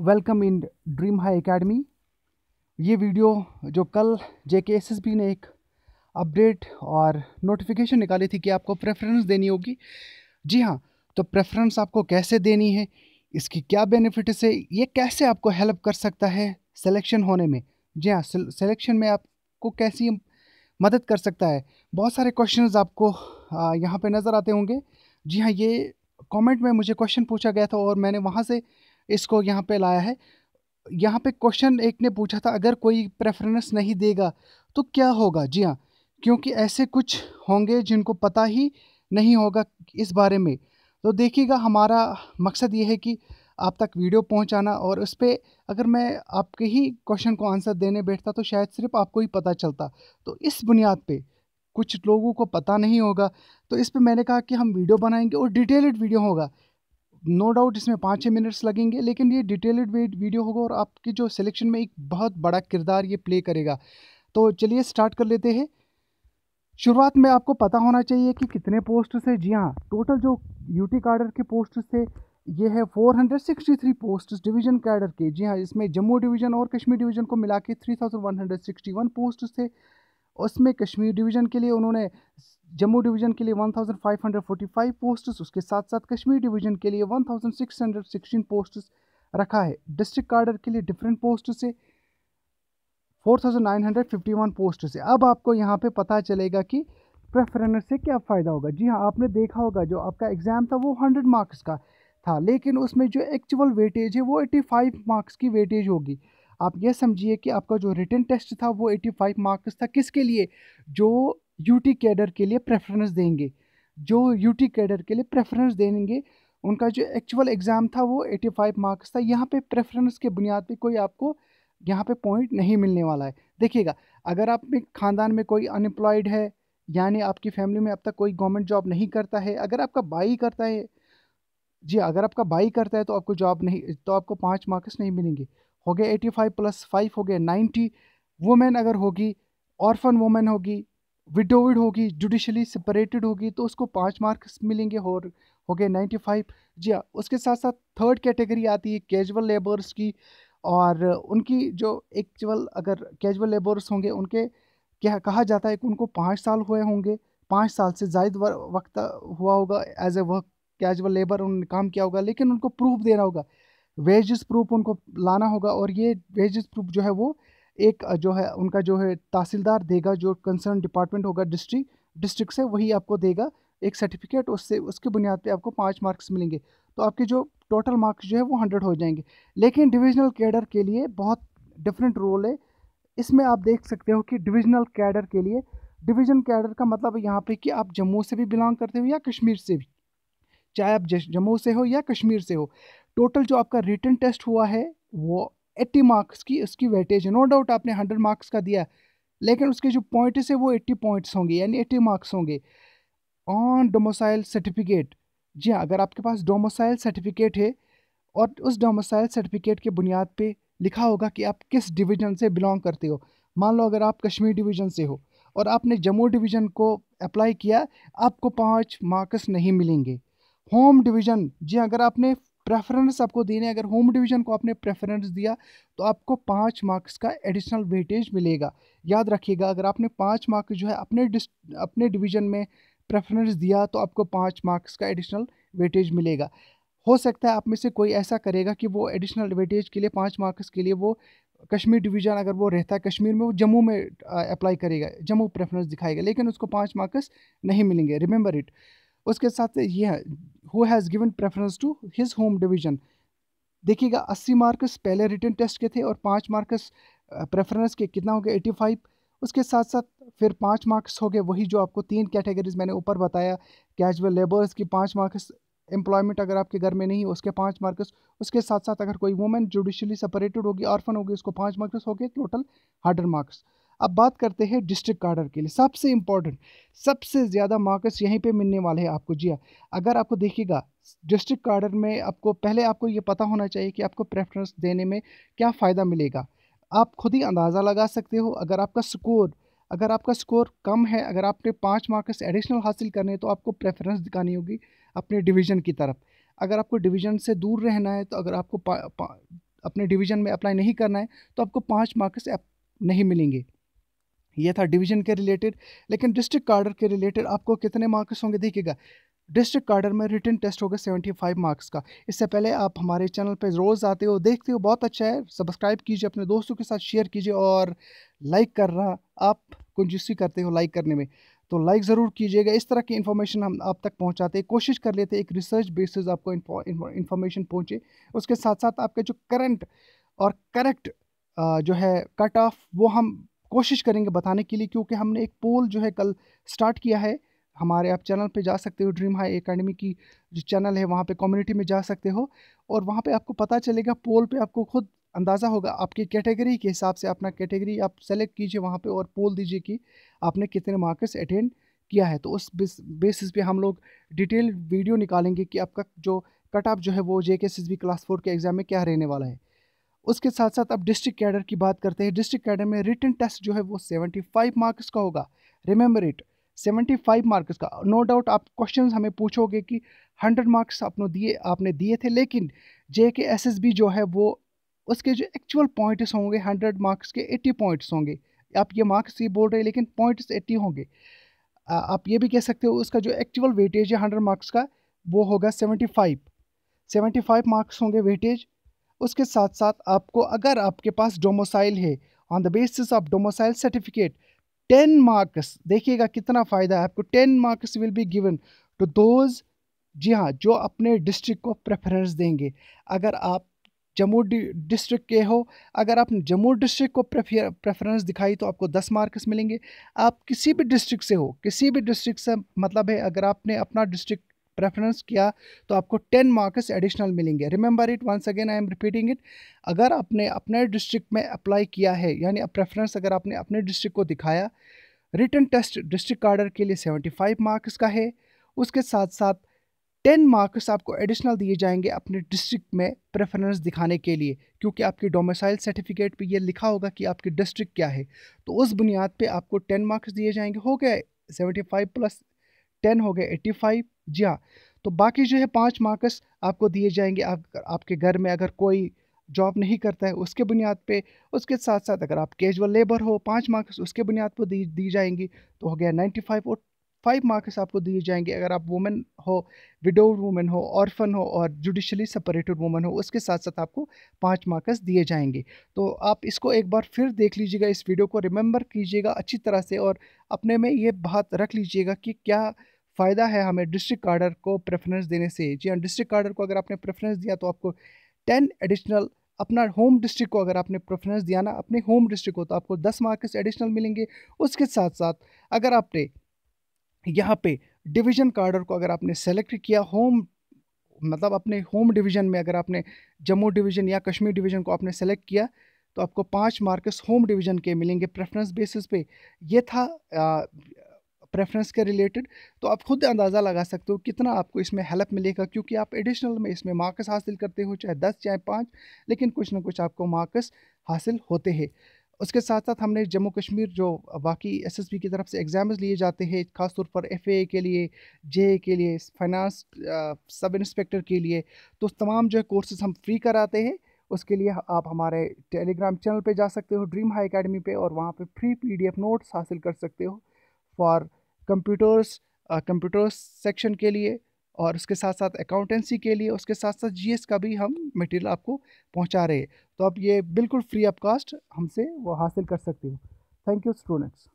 welcome in Dream High Academy ये video जो कल जे के एस एस बी ने एक अपडेट और नोटिफिकेशन निकाली थी कि आपको प्रेफरेंस देनी होगी जी हाँ तो प्रेफरेंस आपको कैसे देनी है इसकी क्या बेनिफिट है ये कैसे आपको हेल्प कर सकता है सिलेक्शन होने में जी हाँ सिलेक्शन में आपको कैसी मदद कर सकता है बहुत सारे क्वेश्चन आपको यहाँ पर नज़र आते होंगे जी हाँ ये कमेंट में मुझे क्वेश्चन पूछा गया था और मैंने वहाँ से इसको यहाँ पे लाया है यहाँ पे क्वेश्चन एक ने पूछा था अगर कोई प्रेफरेंस नहीं देगा तो क्या होगा जी हाँ क्योंकि ऐसे कुछ होंगे जिनको पता ही नहीं होगा इस बारे में तो देखिएगा हमारा मकसद ये है कि आप तक वीडियो पहुंचाना और उस पर अगर मैं आपके ही क्वेश्चन को आंसर देने बैठता तो शायद सिर्फ आपको ही पता चलता तो इस बुनियाद पे कुछ लोगों को पता नहीं होगा तो इस पर मैंने कहा कि हम वीडियो बनाएंगे और डिटेल्ड वीडियो होगा नो डाउट इसमें पाँच छः मिनट्स लगेंगे लेकिन ये डिटेल्ड वीडियो होगा और आपकी जो सिलेक्शन में एक बहुत बड़ा किरदार ये प्ले करेगा तो चलिए स्टार्ट कर लेते हैं शुरुआत में आपको पता होना चाहिए कि कितने पोस्ट है जी हाँ टोटल जो यूटी कार्डर के पोस्ट थे ये है 463 पोस्ट डिवीजन कैडर के जी हाँ इसमें जम्मू डिवीजन और कश्मीर डिवीजन को मिला के वन पोस्ट थे उसमें कश्मीर डिवीज़न के लिए उन्होंने जम्मू डिवीज़न के लिए 1545 पोस्ट्स उसके साथ साथ कश्मीर डिवीज़न के लिए 1616 पोस्ट्स रखा है डिस्ट्रिक्ट कार्डर के लिए डिफरेंट पोस्ट से 4951 पोस्ट से अब आपको यहाँ पे पता चलेगा कि प्रेफरेंस से क्या फ़ायदा होगा जी हाँ आपने देखा होगा जो आपका एग्ज़ाम था वो 100 मार्क्स का था लेकिन उसमें जो एक्चुअल वेटेज है वो 85 मार्क्स की वेटेज होगी आप ये समझिए कि आपका जो रिटर्न टेस्ट था वो 85 मार्क्स था किसके लिए जो यूटी कैडर के लिए प्रेफरेंस देंगे जो यूटी कैडर के लिए प्रेफरेंस देंगे उनका जो एक्चुअल एग्ज़ाम था वो 85 मार्क्स था यहाँ पे प्रेफरेंस के बुनियाद पे कोई आपको यहाँ पे पॉइंट नहीं मिलने वाला है देखिएगा अगर आप में ख़ानदान में कोई अनएम्प्लॉयड है यानी आपकी फैमिली में अब तक कोई गवर्नमेंट जॉब नहीं करता है अगर आपका बाई करता है जी अगर आपका बाई करता है तो आपको जॉब नहीं तो आपको पाँच मार्क्स नहीं मिलेंगे हो गए एटी फाइव प्लस फाइव हो गए नाइन्टी वुमेन अगर होगी ऑर्फन वुमेन होगी विडोविड होगी जुडिशली सेपरेटेड होगी तो उसको पाँच मार्क्स मिलेंगे और हो गए नाइन्टी फाइव जी हाँ उसके साथ साथ थर्ड कैटेगरी आती है कैजुअल लेबर्स की और उनकी जो एक्चुअल अगर कैजुअल लेबर्स होंगे उनके क्या कहा जाता है कि उनको पाँच साल हुए होंगे पाँच साल से जायद वक्त हुआ होगा as a work casual labour उन्होंने काम किया होगा लेकिन उनको प्रूफ देना होगा वेजेस प्रूफ उनको लाना होगा और ये वेजेस प्रूफ जो है वो एक जो है उनका जो है तहसीलदार देगा जो कंसर्न डिपार्टमेंट होगा डिस्ट्रिक्ट डिस्ट्रिक्ट से वही आपको देगा एक सर्टिफिकेट उससे उसकी बुनियाद पे आपको पाँच मार्क्स मिलेंगे तो आपके जो टोटल मार्क्स जो है वो हंड्रेड हो जाएंगे लेकिन डिविजनल कैडर के लिए बहुत डिफरेंट रोल है इसमें आप देख सकते हो कि डिविजनल कैडर के लिए डिवीजन कैडर का मतलब यहाँ पे कि आप जम्मू से भी बिलोंग करते हो या कश्मीर से भी चाहे आप जम्मू से हो या कश्मीर से हो टोटल जो आपका रिटर्न टेस्ट हुआ है वो एट्टी मार्क्स की उसकी वेटेज है नो डाउट आपने हंड्रेड मार्क्स का दिया लेकिन उसके जो पॉइंट्स है वो एट्टी पॉइंट्स होंगे यानी एट्टी मार्क्स होंगे ऑन डोमोसाइल सर्टिफिकेट जी हाँ अगर आपके पास डोमोसाइल सर्टिफिकेट है और उस डोमोसाइल सर्टिफिकेट के बुनियाद पे लिखा होगा कि आप किस डिवीज़न से बिलोंग करते हो मान लो अगर आप कश्मीर डिवीज़न से हो और आपने जम्मू डिवीज़न को अप्लाई किया आपको पाँच मार्क्स नहीं मिलेंगे होम डिवीज़न जी हाँ, अगर आपने प्रेफरेंस आपको देने अगर होम डिवीजन को आपने प्रेफरेंस दिया तो आपको पाँच मार्क्स का एडिशनल वेटेज मिलेगा याद रखिएगा अगर आपने पाँच मार्क्स जो है अपने अपने डिवीजन में प्रेफरेंस दिया तो आपको पाँच मार्क्स का एडिशनल वेटेज मिलेगा हो सकता है आप में से कोई ऐसा करेगा कि वो एडिशनल वेटेज के लिए पाँच मार्क्स के लिए वो कश्मीर डिवीज़न अगर वो रहता है कश्मीर में वो जम्मू में अप्लाई करेगा जम्मू प्रेफरेंस दिखाएगा लेकिन उसको पाँच मार्क्स नहीं मिलेंगे रिमेंबर इट उसके साथ ये है who has given preference to his home division देखिएगा अस्सी मार्क्स पहले रिटर्न टेस्ट के थे और पाँच मार्क्स प्रेफरेंस के कितना हो गया एटी फाइव उसके साथ साथ फिर पाँच मार्क्स हो गए वही जो आपको तीन कैटेगरीज मैंने ऊपर बताया कैजुअल लेबर्स की पाँच मार्क्स एम्प्लॉयमेंट अगर आपके घर में नहीं उसके पाँच मार्क्स उसके साथ साथ अगर कोई वुमेन जुडिशली सेपरेटेड होगी ऑर्फन होगी उसको पाँच मार्क्स हो गए टोटल हंड्रेड मार्क्स अब बात करते हैं डिस्ट्रिक्ट कार्डर के लिए सबसे इंपॉर्टेंट सबसे ज़्यादा मार्क्स यहीं पे मिलने वाले हैं आपको जी हाँ, अगर आपको देखिएगा डिस्ट्रिक्ट कार्डर में आपको पहले आपको ये पता होना चाहिए कि आपको प्रेफरेंस देने में क्या फ़ायदा मिलेगा आप खुद ही अंदाज़ा लगा सकते हो अगर आपका स्कोर अगर आपका स्कोर कम है अगर आपने पाँच मार्क्स एडिशनल हासिल करने हैं तो आपको प्रेफरेंस दिखानी होगी अपने डिवीज़न की तरफ अगर आपको डिवीज़न से दूर रहना है तो अगर आपको अपने डिवीज़न में अप्लाई नहीं करना है तो आपको पाँच मार्क्स नहीं मिलेंगे ये था डिवीजन के रिलेटेड लेकिन डिस्ट्रिक्ट कार्डर के रिलेटेड आपको कितने मार्क्स होंगे देखिएगा डिस्ट्रिक्ट कार्डर में रिटर्न टेस्ट होगा सेवेंटी फाइव मार्क्स का इससे पहले आप हमारे चैनल पर रोज़ आते हो देखते हो बहुत अच्छा है सब्सक्राइब कीजिए अपने दोस्तों के साथ शेयर कीजिए और लाइक कर रहा आप कुंजस्वी करते हो लाइक करने में तो लाइक ज़रूर कीजिएगा इस तरह की इन्फॉर्मेशन हम आप तक पहुँचाते कोशिश कर लेते एक रिसर्च बेसिस आपको इन्फॉर्मेशन पहुँचे उसके साथ साथ आपके जो करंट और करेक्ट जो है कट ऑफ वो हम कोशिश करेंगे बताने के लिए क्योंकि हमने एक पोल जो है कल स्टार्ट किया है हमारे आप चैनल पे जा सकते हो ड्रीम हाई एकेडमी की जो चैनल है वहाँ पे कम्युनिटी में जा सकते हो और वहाँ पे आपको पता चलेगा पोल पे आपको खुद अंदाज़ा होगा आपकी कैटेगरी के हिसाब से अपना कैटेगरी आप सेलेक्ट कीजिए वहाँ पे और पोल दीजिए कि आपने कितने मार्क्स अटेंड किया है तो उस बेसिस पे हम लोग डिटेल वीडियो निकालेंगे कि आपका जो कट ऑफ जो है वो जे के क्लास फोर के एग्ज़ाम में क्या रहने वाला है उसके साथ साथ अब डिस्ट्रिक्ट कैडर की बात करते हैं डिस्ट्रिक्ट कैडर में रिटर्न टेस्ट जो है वो सेवेंटी फाइव मार्क्स का होगा remember it seventy five marks का नो no डाउट आप क्वेश्चन हमें पूछोगे कि हंड्रेड मार्क्स अपनों दिए आपने दिए थे लेकिन जे के एस एस बी जो है वो उसके जो एक्चुअल पॉइंट्स होंगे हंड्रेड मार्क्स के एट्टी पॉइंट्स होंगे आप ये मार्क्स ही बोल रहे हैं लेकिन पॉइंट्स एट्टी होंगे आप ये भी कह सकते हो उसका जो एक्चुअल वेटेज है हंड्रेड मार्क्स का वो होगा seventy five seventy five marks होंगे वेटेज उसके साथ साथ आपको अगर आपके पास डोमोसाइल है on the basis of domicile certificate ten marks देखिएगा कितना फ़ायदा है आपको ten marks will be given to those जी हाँ जो अपने डिस्ट्रिक्ट को प्रेफरेंस देंगे अगर आप जम्मू डिस्ट्रिक्ट के हो अगर आपने जम्मू डिस्ट्रिक्ट को प्रेफरेंस दिखाई तो आपको दस मार्क्स मिलेंगे आप किसी भी डिस्ट्रिक्ट से हो किसी भी डिस्ट्रिक्ट से मतलब है अगर आपने अपना डिस्ट्रिक्ट प्रेफरेंस किया तो आपको टेन मार्क्स एडिशनल मिलेंगे remember it once again I am repeating it अगर आपने अपने डिस्ट्रिक्ट में अप्लाई किया है यानी प्रेफरेंस अगर आपने अपने डिस्ट्रिक्ट को दिखाया रिटर्न टेस्ट डिस्ट्रिक्ट कार्डर के लिए सेवेंटी फाइव मार्क्स का है उसके साथ साथ टेन मार्क्स आपको एडिशनल दिए जाएंगे अपने डिस्ट्रिक्ट में प्रेफरेंस दिखाने के लिए क्योंकि आपके डोमिसाइल सर्टिफिकेट पे ये लिखा होगा कि आपकी डिस्ट्रिक्ट क्या है तो उस बुनियाद पे आपको टेन मार्क्स दिए जाएंगे हो गया सेवेंटी फाइव प्लस टेन हो गए एट्टी फाइव जी हाँ तो बाकी जो है पाँच मार्क्स आपको दिए जाएंगे आप, आपके घर में अगर कोई जॉब नहीं करता है उसके बुनियाद पे उसके साथ साथ अगर आप कैजुअल लेबर हो पाँच मार्क्स उसके बुनियाद पर दी दी जाएंगी तो हो गया नाइन्टी फाइव और फाइव मार्क्स आपको दिए जाएंगे अगर आप वुमेन हो विडो वुमेन हो ऑर्फन हो और जुडिशली सेपरेटेड वुमेन हो उसके साथ साथ आपको पाँच मार्क्स दिए जाएंगे तो आप इसको एक बार फिर देख लीजिएगा इस वीडियो को रिमेंबर कीजिएगा अच्छी तरह से और अपने में ये बात रख लीजिएगा कि क्या फ़ायदा है हमें डिस्ट्रिक्ट कार्डर को प्रेफरेंस देने से जी हाँ डिस्ट्रिक्ट कार्डर को अगर आपने प्रेफरेंस दिया तो आपको टेन एडिशनल अपना होम डिस्ट्रिक्ट को अगर आपने प्रेफरेंस दिया ना अपने होम डिस्ट्रिक्ट को तो आपको दस मार्क्स एडिशनल मिलेंगे उसके साथ साथ अगर आपने यहाँ पे डिवीजन कार्डर को अगर आपने सेलेक्ट किया होम मतलब अपने होम डिवीज़न में अगर आपने जम्मू डिवीज़न या कश्मीर डिवीज़न को आपने सेलेक्ट किया तो आपको पाँच मार्क्स होम डिवीज़न के मिलेंगे प्रेफरेंस बेसिस पे ये था आ, प्रेफरेंस के रिलेटेड तो आप खुद अंदाज़ा लगा सकते हो कितना आपको इसमें हेल्प मिलेगा क्योंकि आप एडिशनल में इसमें मार्क्स हासिल करते हो चाहे दस चाहे पाँच लेकिन कुछ ना कुछ आपको मार्क्स हासिल होते हैं उसके साथ साथ हमने जम्मू कश्मीर जो बाकी एसएसबी की तरफ से एग्ज़ाम्स लिए जाते हैं खासतौर पर एफए के लिए जे के लिए फाइनेंस सब इंस्पेक्टर के लिए तो तमाम जो है कोर्सेज हम फ्री कराते हैं उसके लिए आप हमारे टेलीग्राम चैनल पे जा सकते हो ड्रीम हाई अकेडमी पे और वहाँ पे फ्री पीडीएफ नोट्स हासिल कर सकते हो फॉर कंप्यूटर्स कंप्यूटर सेक्शन के लिए और उसके साथ साथ अकाउंटेंसी के लिए उसके साथ साथ जीएस का भी हम मटेरियल आपको पहुंचा रहे हैं तो आप ये बिल्कुल फ्री ऑफ कॉस्ट हमसे वो हासिल कर सकते हो थैंक यू स्टूडेंट्स